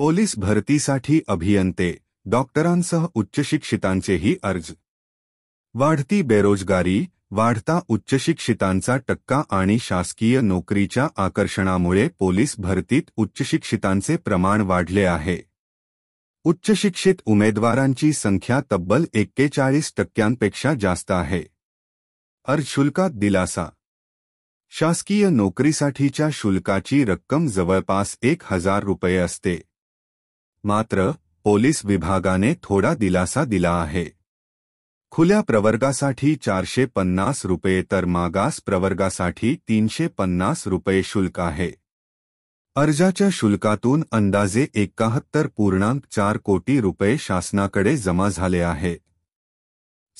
police भरतीसाठी अभियंते डॉक्टरांसह उच्चशिक्षितांचेही अर्ज वाढती बेरोजगारी वाढता उच्चशिक्षितांचा टक्का आणि शासकीय नोकरीच्या आकर्षणामुळे पोलीस भरतीत उच्चशिक्षितांचे प्रमाण वाढले आहे उच्चशिक्षित उमेदवारांची संख्या तब्बल एक्केचाळीस टक्क्यांपेक्षा जास्त आहे अर्ज शुल्कात दिलासा शासकीय नोकरीसाठीच्या शुल्काची रक्कम जवळपास एक हजार रुपये असते मात्र पोलीस विभागाने थोडा दिलासा दिला आहे खुल्या प्रवर्गासाठी चारशे पन्नास रुपये तर मागास प्रवर्गासाठी तीनशे पन्नास रुपये शुल्क आहे अर्जाच्या शुल्कातून अंदाजे एकाहत्तर पूर्णांक चार कोटी रुपये शासनाकडे जमा झाले आहे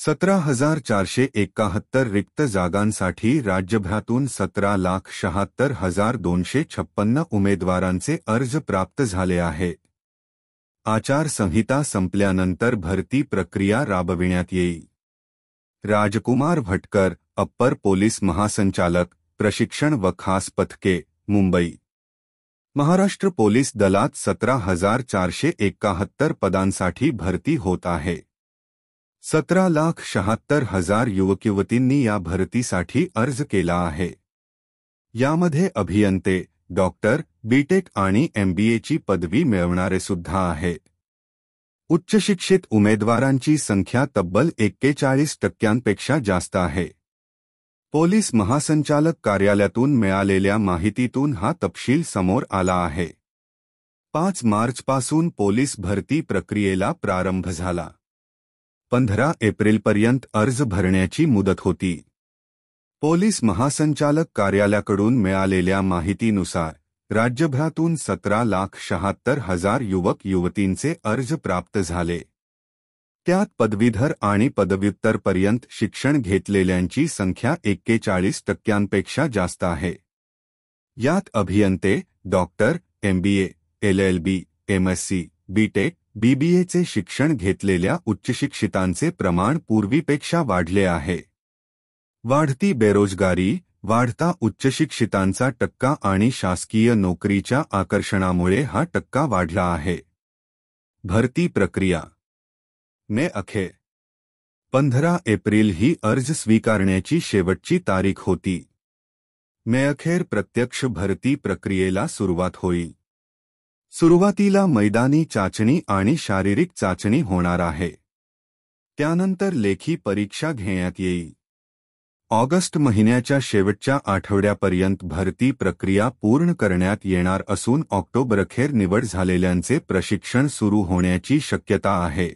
सतरा हजार चारशे एकाहत्तर रिक्त जागांसाठी राज्यभरातून सतरा लाख शहात्तर हजार दोनशे छप्पन्न उमेदवारांचे अर्ज प्राप्त झाले आहे आचार संहिता संपल्यानंतर भरती प्रक्रिया राबविण्यात येईल राजकुमार भटकर अप्पर पोलीस महासंचालक प्रशिक्षण व खास पथके मुंबई महाराष्ट्र पोलीस दलात सतरा हजार चारशे एकाहत्तर पदांसाठी भरती होत आहे सतरा लाख शहात्तर हजार युवकयुवतींनी या भरतीसाठी अर्ज केला आहे यामध्ये अभियंते डॉक्टर बीटेक आणि ची पदवी मिळवणारे सुद्धा उच्च शिक्षित उमेदवारांची संख्या तब्बल एक्केचाळीस टक्क्यांपेक्षा जास्त आहे पोलीस महासंचालक कार्यालयातून मिळालेल्या माहितीतून हा तपशील समोर आला आहे पाच मार्चपासून पोलीस भरती प्रक्रियेला प्रारंभ झाला पंधरा एप्रिलपर्यंत अर्ज भरण्याची मुदत होती पोलीस महासंचालक कार्यालयाकडून मिळालेल्या माहितीनुसार राज्यभरत सत्रह लाख शहत्तर हजार युवक युवती अर्ज प्राप्त झाले त्यात पदवीधर आणि पदव्युत्तरपर्यंत शिक्षण घेतलेल्यांची संख्या एक्केचाळीस टक्क्यांपेक्षा जास्त आहे यात अभियंते doctor MBA LLB MSc BTech बीबीएचे शिक्षण घेतलेल्या उच्चशिक्षितांचे प्रमाण पूर्वीपेक्षा वाढले आहे वाढती बेरोजगारी वाढता शिक्षित टक्का आणि शासकीय नोकरीच्या आकर्षणामुळे हा टक्का वाढला आहे भरती प्रक्रिया ने अखे पंधरा एप्रिल ही अर्ज स्वीकारण्याची शेवटची तारीख होती मे अखेर प्रत्यक्ष भरती प्रक्रियेला सुरुवात होईल सुरुवातीला मैदानी चाचणी आणि शारीरिक चाचणी होणार आहे त्यानंतर लेखी परीक्षा घेण्यात येईल ऑगस्ट महिन्याच्या शेवटच्या आठवड्यापर्यंत भरती प्रक्रिया पूर्ण करण्यात येणार असून ऑक्टोबरखेर निवड झालेल्यांचे प्रशिक्षण सुरू होण्याची शक्यता आहे